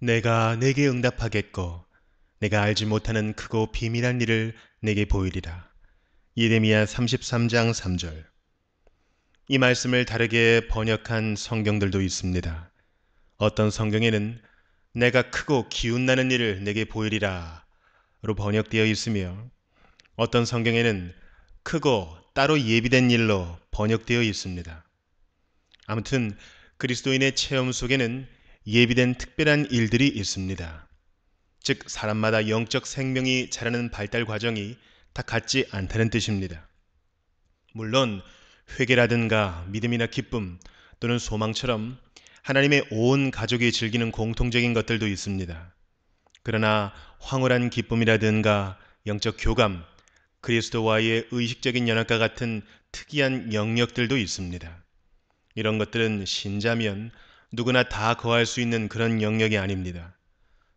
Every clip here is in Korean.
내가 내게 응답하겠고 내가 알지 못하는 크고 비밀한 일을 내게 보이리라. 예레미야 33장 3절. 이 말씀을 다르게 번역한 성경들도 있습니다. 어떤 성경에는 내가 크고 기운나는 일을 내게 보이리라 로 번역되어 있으며 어떤 성경에는 크고 따로 예비된 일로 번역되어 있습니다. 아무튼 그리스도인의 체험 속에는 예비된 특별한 일들이 있습니다. 즉, 사람마다 영적 생명이 자라는 발달 과정이 다 같지 않다는 뜻입니다. 물론, 회개라든가 믿음이나 기쁨 또는 소망처럼 하나님의 온 가족이 즐기는 공통적인 것들도 있습니다. 그러나 황홀한 기쁨이라든가 영적 교감, 그리스도와의 의식적인 연합과 같은 특이한 영역들도 있습니다. 이런 것들은 신자면 누구나 다 거할 수 있는 그런 영역이 아닙니다.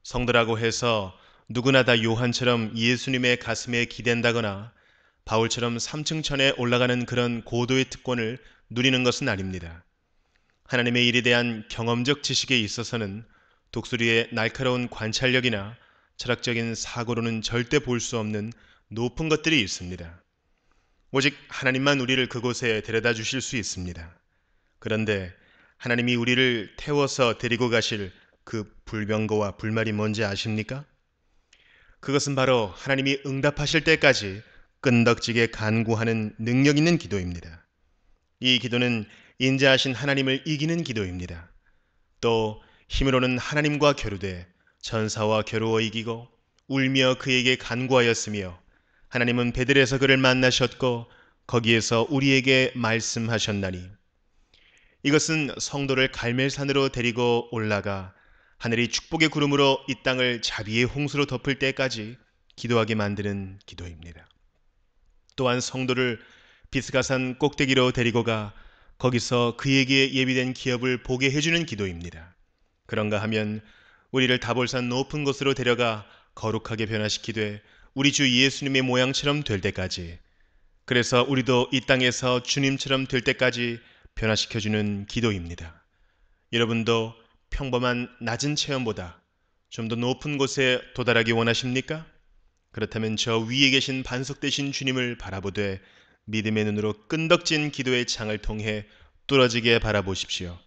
성도라고 해서 누구나 다 요한처럼 예수님의 가슴에 기댄다거나 바울처럼 3층천에 올라가는 그런 고도의 특권을 누리는 것은 아닙니다. 하나님의 일에 대한 경험적 지식에 있어서는 독수리의 날카로운 관찰력이나 철학적인 사고로는 절대 볼 수 없는 높은 것들이 있습니다. 오직 하나님만 우리를 그곳에 데려다 주실 수 있습니다. 그런데 하나님이 우리를 태워서 데리고 가실 그 불병거와 불말이 뭔지 아십니까? 그것은 바로 하나님이 응답하실 때까지 끈덕지게 간구하는 능력 있는 기도입니다. 이 기도는 인자하신 하나님을 이기는 기도입니다. 또 힘으로는 하나님과 겨루되 전사와 겨루어 이기고 울며 그에게 간구하였으며 하나님은 베들에서 그를 만나셨고 거기에서 우리에게 말씀하셨나니 이것은 성도를 갈멜산으로 데리고 올라가 하늘이 축복의 구름으로 이 땅을 자비의 홍수로 덮을 때까지 기도하게 만드는 기도입니다. 또한 성도를 비스가산 꼭대기로 데리고 가 거기서 그에게 예비된 기업을 보게 해주는 기도입니다. 그런가 하면 우리를 다볼산 높은 곳으로 데려가 거룩하게 변화시키되 우리 주 예수님의 모양처럼 될 때까지 그래서 우리도 이 땅에서 주님처럼 될 때까지 변화시켜주는 기도입니다. 여러분도 평범한 낮은 체험보다 좀 더 높은 곳에 도달하기 원하십니까? 그렇다면 저 위에 계신 반석 되신 주님을 바라보되 믿음의 눈으로 끈덕진 기도의 창을 통해 뚫어지게 바라보십시오.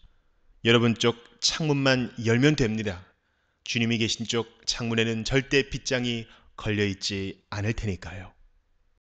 여러분 쪽 창문만 열면 됩니다. 주님이 계신 쪽 창문에는 절대 빗장이 걸려있지 않을 테니까요.